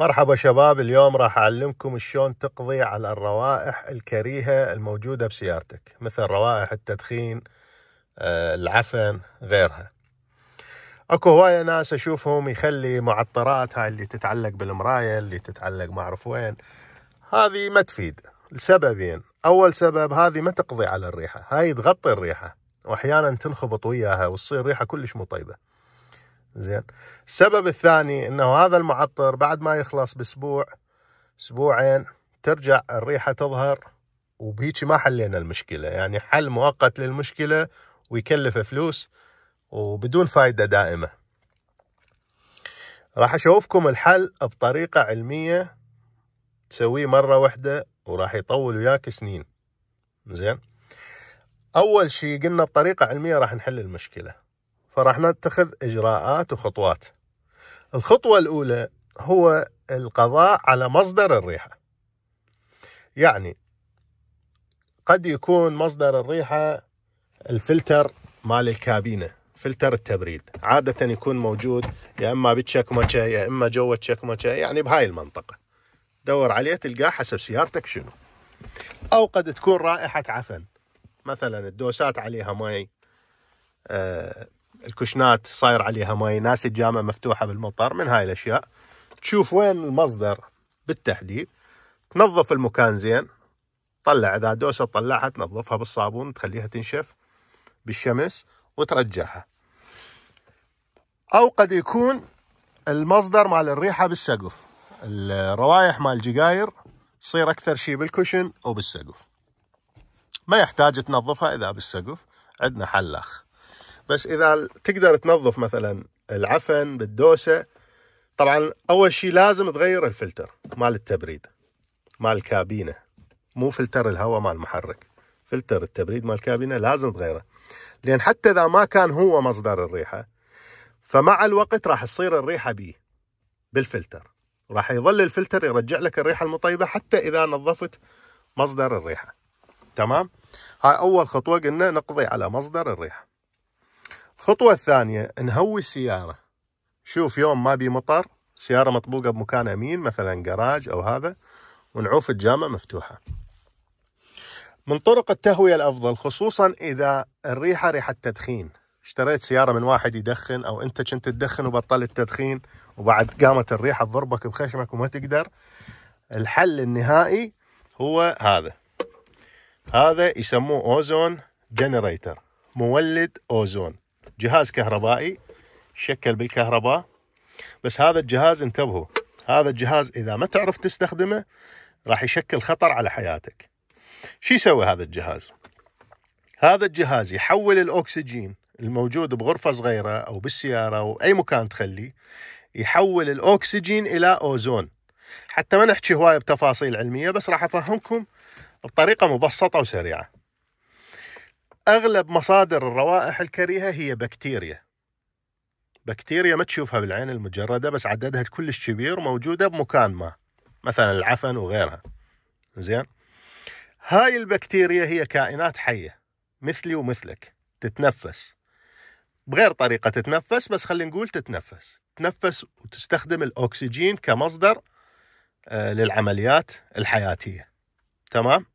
مرحبا شباب اليوم راح أعلمكم شلون تقضي على الروائح الكريهة الموجودة بسيارتك مثل روائح التدخين آه، العفن غيرها اكو هواية ناس اشوفهم يخلي معطرات هاي اللي تتعلق بالمراية اللي تتعلق ما اعرف وين هذه ما تفيد لسببين اول سبب هذه ما تقضي على الريحة هاي تغطي الريحة واحيانا تنخبط وياها وتصير ريحة كلش مو طيبة زين السبب الثاني انه هذا المعطر بعد ما يخلص باسبوع اسبوعين ترجع الريحه تظهر وبهيك ما حلينا المشكله يعني حل مؤقت للمشكله ويكلف فلوس وبدون فائده دائمه راح اشوفكم الحل بطريقه علميه تسويه مره واحده وراح يطول وياك سنين زين اول شيء قلنا بطريقه علميه راح نحل المشكله فراح نتخذ إجراءات وخطوات الخطوة الأولى هو القضاء على مصدر الريحة يعني قد يكون مصدر الريحة الفلتر مال الكابينة فلتر التبريد عادة يكون موجود يا إما بالشكمجه يا إما جوة شكمشة يعني بهاي المنطقة دور عليه تلقاه حسب سيارتك شنو أو قد تكون رائحة عفن مثلا الدوسات عليها مي آه الكشنات صاير عليها ماي ناس الجامعة مفتوحة بالمطر من هاي الأشياء تشوف وين المصدر بالتحديد تنظف المكان زين طلع إذا دوسة تطلعها تنظفها بالصابون تخليها تنشف بالشمس وترجعها أو قد يكون المصدر مال الريحة بالسقف الروائح مال الجقاير تصير أكثر شيء بالكشن أو بالسقف ما يحتاج تنظفها إذا بالسقف عندنا حل آخر بس اذا تقدر تنظف مثلا العفن بالدوسه طبعا اول شيء لازم تغير الفلتر مال التبريد مال الكابينه مو فلتر الهواء مال المحرك فلتر التبريد مال الكابينه لازم تغيره لان حتى اذا ما كان هو مصدر الريحه فمع الوقت راح تصير الريحه بيه بالفلتر راح يظل الفلتر يرجع لك الريحه المطيبه حتى اذا نظفت مصدر الريحه تمام هاي اول خطوه قلنا نقضي على مصدر الريحه الخطوة الثانية نهوي السيارة شوف يوم ما بي مطر سيارة مطبوقة بمكان أمين مثلا جراج أو هذا ونعوف الجامة مفتوحة من طرق التهوية الأفضل خصوصا إذا الريحة ريحة تدخين اشتريت سيارة من واحد يدخن أو أنت كنت تدخن وبطلت التدخين وبعد قامت الريحة تضربك بخشمك وما تقدر الحل النهائي هو هذا هذا يسموه أوزون جنريتر مولد أوزون جهاز كهربائي شكل بالكهرباء بس هذا الجهاز انتبهوا هذا الجهاز اذا ما تعرف تستخدمه راح يشكل خطر على حياتك شو يسوي هذا الجهاز هذا الجهاز يحول الاكسجين الموجود بغرفه صغيره او بالسياره او اي مكان تخليه يحول الاكسجين الى اوزون حتى ما نحكي هوايه بتفاصيل علميه بس راح افهمكم بطريقه مبسطه وسريعه اغلب مصادر الروائح الكريهه هي بكتيريا بكتيريا ما تشوفها بالعين المجرده بس عددها كلش كبير موجوده بمكان ما مثلا العفن وغيرها زين هاي البكتيريا هي كائنات حيه مثلي ومثلك تتنفس بغير طريقه تتنفس بس خلينا نقول تتنفس تتنفس وتستخدم الاكسجين كمصدر آه، للعمليات الحياتيه تمام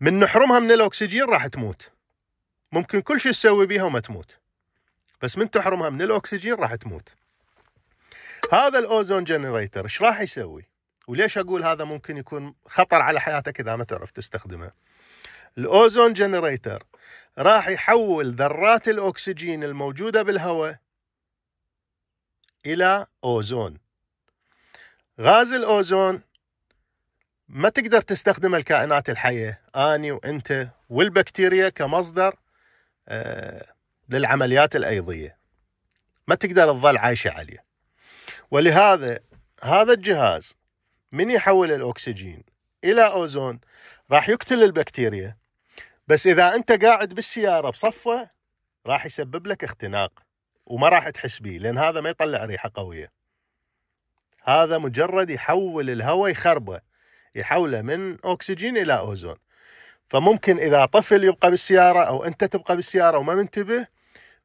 من نحرمها من الاكسجين راح تموت ممكن كل شيء تسوي بيها وما تموت بس من تحرمها من الاكسجين راح تموت هذا الاوزون جنريتر ايش راح يسوي وليش اقول هذا ممكن يكون خطر على حياتك اذا ما تعرف تستخدمه الاوزون جنريتر راح يحول ذرات الاكسجين الموجوده بالهواء الى اوزون غاز الاوزون ما تقدر تستخدم الكائنات الحية أني وأنت والبكتيريا كمصدر آه، للعمليات الأيضية ما تقدر تظل عايشة عليه ولهذا هذا الجهاز من يحول الأكسجين إلى أوزون راح يقتل البكتيريا بس إذا أنت قاعد بالسيارة بصفة راح يسبب لك اختناق وما راح تحس به لأن هذا ما يطلع ريحة قوية هذا مجرد يحول الهواء يخربه يحوله من أكسجين إلى أوزون فممكن إذا طفل يبقى بالسيارة أو أنت تبقى بالسيارة وما منتبه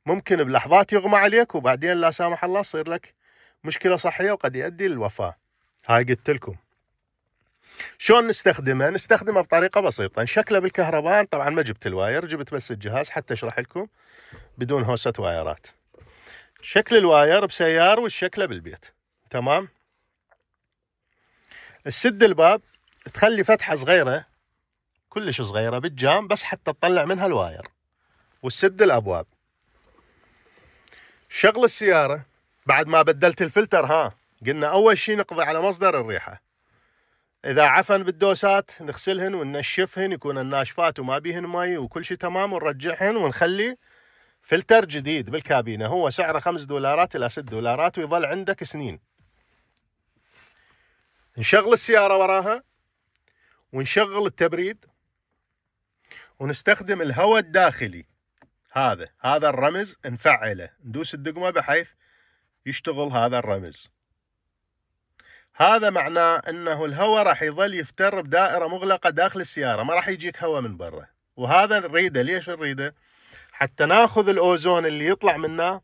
ممكن بلحظات يغمى عليك وبعدين لا سامح الله تصير لك مشكلة صحية وقد يؤدي للوفاة هاي قلت لكم شلون نستخدمه؟ نستخدمه بطريقه بسيطه، نشكله بالكهرباء، طبعا ما جبت الواير، جبت بس الجهاز حتى اشرح لكم بدون هوسه وايرات. شكل الواير بسيار وشكله بالبيت، تمام؟ السد الباب تخلي فتحة صغيرة كلش صغيرة بالجام بس حتى تطلع منها الواير وتسد الأبواب شغل السيارة بعد ما بدلت الفلتر ها قلنا أول شي نقضي على مصدر الريحة إذا عفن بالدوسات نغسلهن وننشفهن يكون الناشفات وما بيهن مي وكل شي تمام ونرجعهن ونخلي فلتر جديد بالكابينة هو سعره خمس دولارات إلى ست دولارات ويظل عندك سنين نشغل السيارة وراها ونشغل التبريد ونستخدم الهواء الداخلي هذا هذا الرمز نفعله ندوس الدقمة بحيث يشتغل هذا الرمز هذا معناه انه الهواء راح يظل يفتر بدائرة مغلقة داخل السيارة ما راح يجيك هواء من برا وهذا نريده ليش نريده حتى ناخذ الاوزون اللي يطلع منه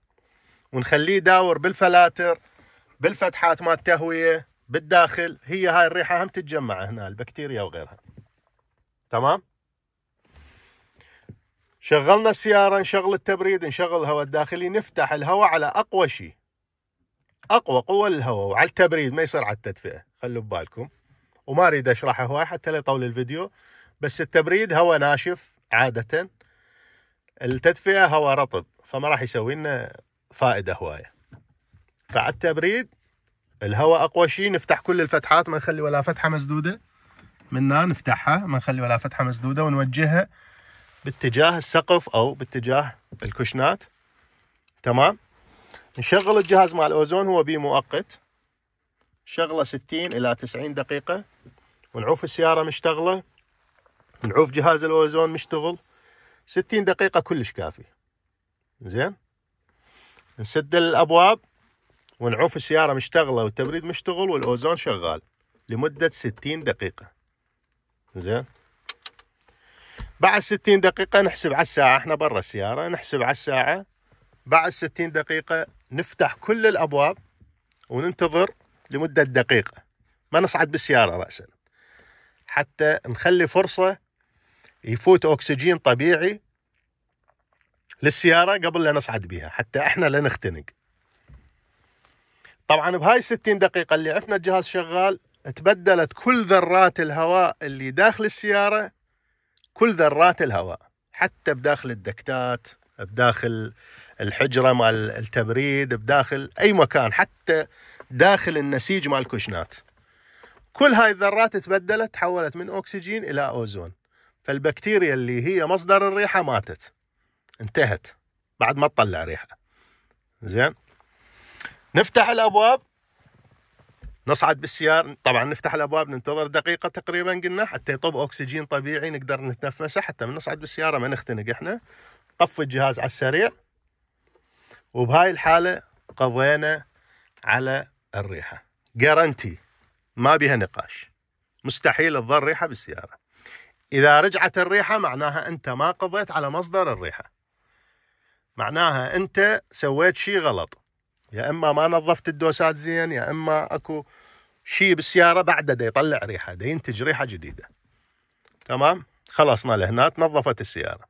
ونخليه داور بالفلاتر بالفتحات مال التهوية بالداخل هي هاي الريحه هم تتجمع هنا البكتيريا وغيرها تمام شغلنا السياره نشغل التبريد نشغل الهواء الداخلي نفتح الهواء على اقوى شيء اقوى قوه للهواء وعلى التبريد ما يصير على التدفئه خلوا ببالكم وما اريد اشرحه هواي حتى لا يطول الفيديو بس التبريد هواء ناشف عاده التدفئه هواء رطب فما راح يسوي لنا فائده هوايه فعلى التبريد الهواء اقوى شيء نفتح كل الفتحات ما نخلي ولا فتحه مسدوده منا نفتحها ما نخلي ولا فتحه مسدوده ونوجهها باتجاه السقف او باتجاه الكشنات تمام نشغل الجهاز مع الاوزون هو بي مؤقت شغله 60 الى 90 دقيقه ونعوف السياره مشتغله نعوف جهاز الاوزون مشتغل 60 دقيقه كلش كافي زين نسد الابواب ونعوف السياره مشتغله والتبريد مشتغل والاوزون شغال لمده 60 دقيقه زين بعد 60 دقيقه نحسب على الساعه احنا برا السياره نحسب على الساعه بعد 60 دقيقه نفتح كل الابواب وننتظر لمده دقيقه ما نصعد بالسياره راسا حتى نخلي فرصه يفوت اكسجين طبيعي للسياره قبل لا نصعد بها حتى احنا لا نختنق طبعا بهاي الستين دقيقة اللي عفنا الجهاز شغال تبدلت كل ذرات الهواء اللي داخل السيارة كل ذرات الهواء حتى بداخل الدكتات بداخل الحجرة مال التبريد بداخل أي مكان حتى داخل النسيج مال الكشنات كل هاي الذرات تبدلت تحولت من أكسجين إلى أوزون فالبكتيريا اللي هي مصدر الريحة ماتت انتهت بعد ما تطلع ريحة زين نفتح الابواب نصعد بالسيارة طبعا نفتح الابواب ننتظر دقيقة تقريبا قلنا حتى يطب اكسجين طبيعي نقدر نتنفسه حتى من نصعد بالسيارة ما نختنق احنا طفي الجهاز على السريع وبهاي الحالة قضينا على الريحة جارنتي ما بها نقاش مستحيل تظل ريحة بالسيارة إذا رجعت الريحة معناها أنت ما قضيت على مصدر الريحة معناها أنت سويت شيء غلط يا اما ما نظفت الدوسات زين يا اما اكو شيء بالسياره بعده دا يطلع ريحه دا ينتج ريحه جديده تمام خلصنا لهنا تنظفت السياره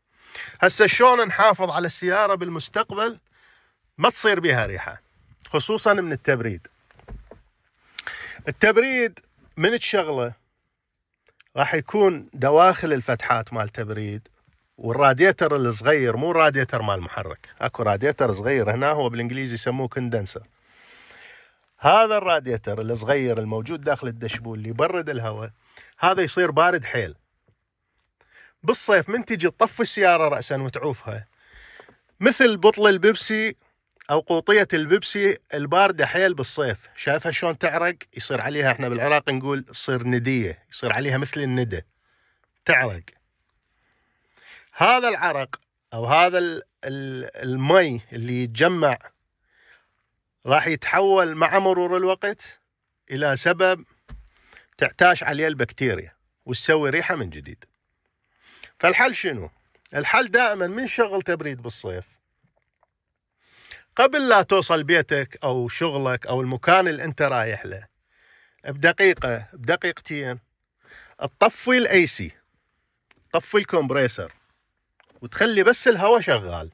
هسه شلون نحافظ على السياره بالمستقبل ما تصير بها ريحه خصوصا من التبريد التبريد من تشغله راح يكون دواخل الفتحات مال تبريد والراديتر الصغير مو الراديتر مال المحرك اكو راديتر صغير هنا هو بالانجليزي يسموه كندنسر هذا الراديتر الصغير الموجود داخل الدشبول اللي يبرد الهواء هذا يصير بارد حيل بالصيف من تجي تطفي السياره راسا وتعوفها مثل بطل البيبسي او قوطيه البيبسي البارده حيل بالصيف شايفها شلون تعرق يصير عليها احنا بالعراق نقول تصير نديه يصير عليها مثل الندى تعرق هذا العرق او هذا المي اللي يتجمع راح يتحول مع مرور الوقت الى سبب تعتاش عليه البكتيريا وتسوي ريحه من جديد فالحل شنو الحل دائما من شغل تبريد بالصيف قبل لا توصل بيتك او شغلك او المكان اللي انت رايح له بدقيقه بدقيقتين تطفي سي طفي الكمبريسر وتخلي بس الهواء شغال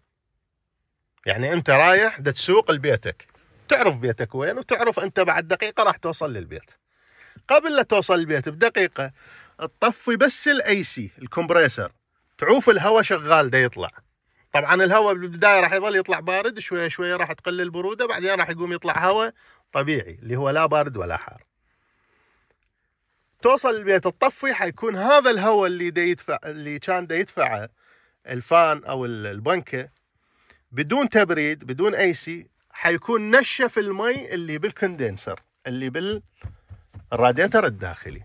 يعني انت رايح دا تسوق لبيتك تعرف بيتك وين وتعرف انت بعد دقيقه راح توصل للبيت قبل لا توصل البيت بدقيقه تطفي بس الاي سي الكمبريسر تعوف الهواء شغال دا يطلع طبعا الهواء بالبدايه راح يظل يطلع بارد شويه شويه راح تقل البروده بعدين راح يقوم يطلع هواء طبيعي اللي هو لا بارد ولا حار توصل البيت تطفي حيكون هذا الهواء اللي دا يدفع اللي كان دا يدفعه الفان او البنكه بدون تبريد بدون اي سي حيكون نشف المي اللي بالكندنسر اللي بالراديتر الداخلي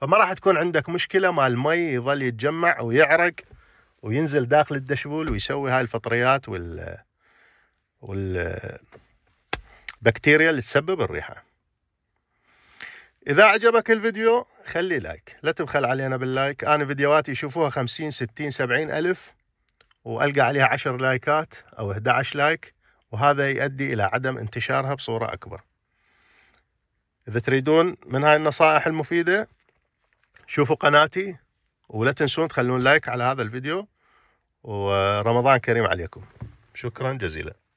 فما راح تكون عندك مشكله مع المي يظل يتجمع ويعرق وينزل داخل الدشبول ويسوي هاي الفطريات وال والبكتيريا اللي تسبب الريحه اذا عجبك الفيديو خلي لايك لا تبخل علينا باللايك انا فيديوهاتي يشوفوها 50 60 70 الف والقى عليها 10 لايكات او 11 لايك وهذا يؤدي الى عدم انتشارها بصوره اكبر اذا تريدون من هاي النصائح المفيده شوفوا قناتي ولا تنسون تخلون لايك على هذا الفيديو ورمضان كريم عليكم شكرا جزيلا